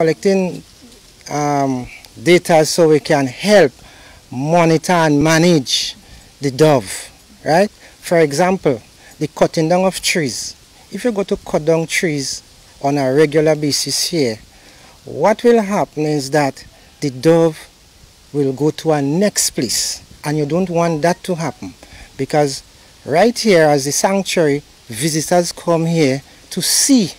Collecting um, data so we can help monitor and manage the dove, right? For example, the cutting down of trees. If you go to cut down trees on a regular basis here, what will happen is that the dove will go to a next place and you don't want that to happen because right here as the sanctuary visitors come here to see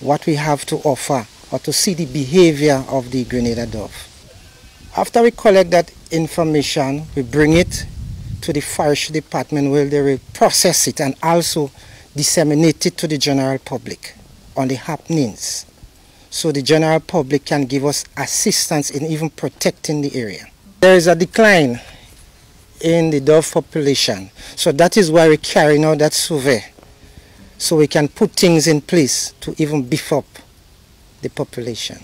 what we have to offer or to see the behavior of the Grenada dove. After we collect that information, we bring it to the forestry department where they will process it and also disseminate it to the general public on the happenings so the general public can give us assistance in even protecting the area. There is a decline in the dove population so that is why we're carrying out that survey so we can put things in place to even beef up the population.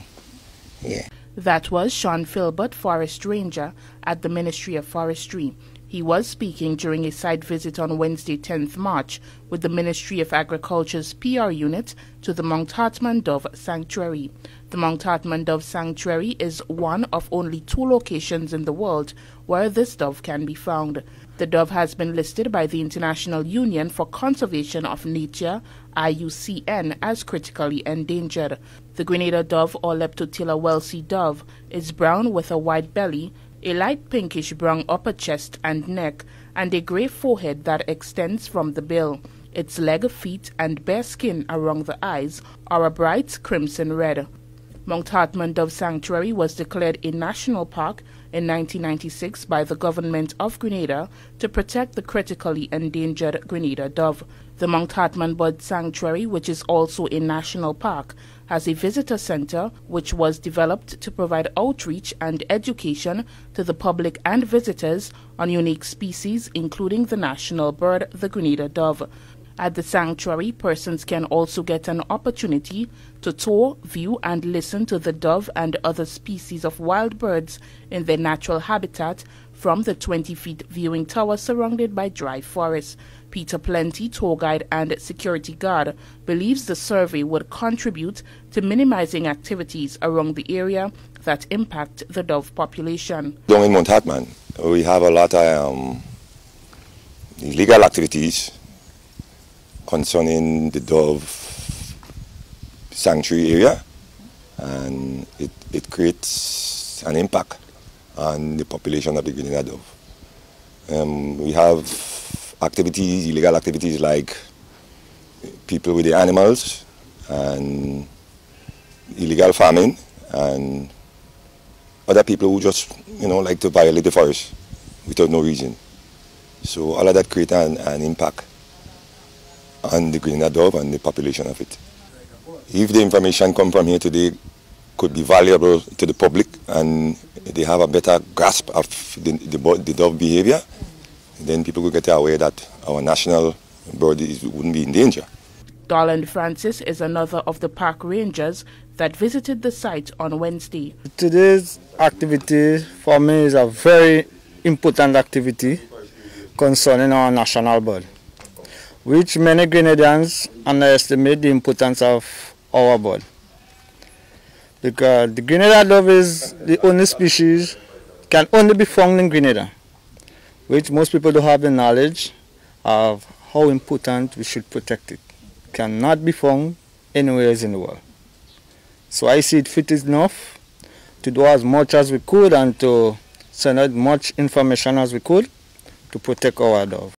Yeah. That was Sean Filbert, Forest Ranger at the Ministry of Forestry. He was speaking during a site visit on Wednesday, 10th March, with the Ministry of Agriculture's PR unit to the Mount Hartman Dove Sanctuary. The Mount Hartman Dove Sanctuary is one of only two locations in the world where this dove can be found. The dove has been listed by the International Union for Conservation of Nature, IUCN, as critically endangered. The Grenada dove or Leptotila welsi dove is brown with a white belly a light pinkish brown upper chest and neck, and a grey forehead that extends from the bill. Its leg, feet, and bare skin around the eyes are a bright crimson red. Mount Hartman Dove Sanctuary was declared a national park in 1996 by the government of Grenada to protect the critically endangered Grenada dove. The Mount Hartman Bird Sanctuary, which is also a national park, has a visitor center which was developed to provide outreach and education to the public and visitors on unique species, including the national bird, the Grenada dove. At the sanctuary, persons can also get an opportunity to tour, view, and listen to the dove and other species of wild birds in their natural habitat from the 20 feet viewing tower surrounded by dry forests. Peter Plenty, tour guide and security guard, believes the survey would contribute to minimizing activities around the area that impact the dove population. Down in Mount we have a lot of um, illegal activities concerning the Dove sanctuary area and it, it creates an impact on the population of the Guinea dove. Um, we have activities, illegal activities like people with the animals and illegal farming and other people who just, you know, like to violate the forest without no reason. So all of that creates an, an impact and the Grenada dove and the population of it. If the information come from here today could be valuable to the public and they have a better grasp of the, the, the dove behavior, then people could get aware that our national bird is, wouldn't be in danger. Garland Francis is another of the park rangers that visited the site on Wednesday. Today's activity for me is a very important activity concerning our national bird which many Grenadians underestimate the importance of our bird, Because the Grenada dove is the only species can only be found in Grenada, which most people don't have the knowledge of how important we should protect it. Cannot be found anywhere else in the world. So I see it fit enough to do as much as we could and to send out much information as we could to protect our dove.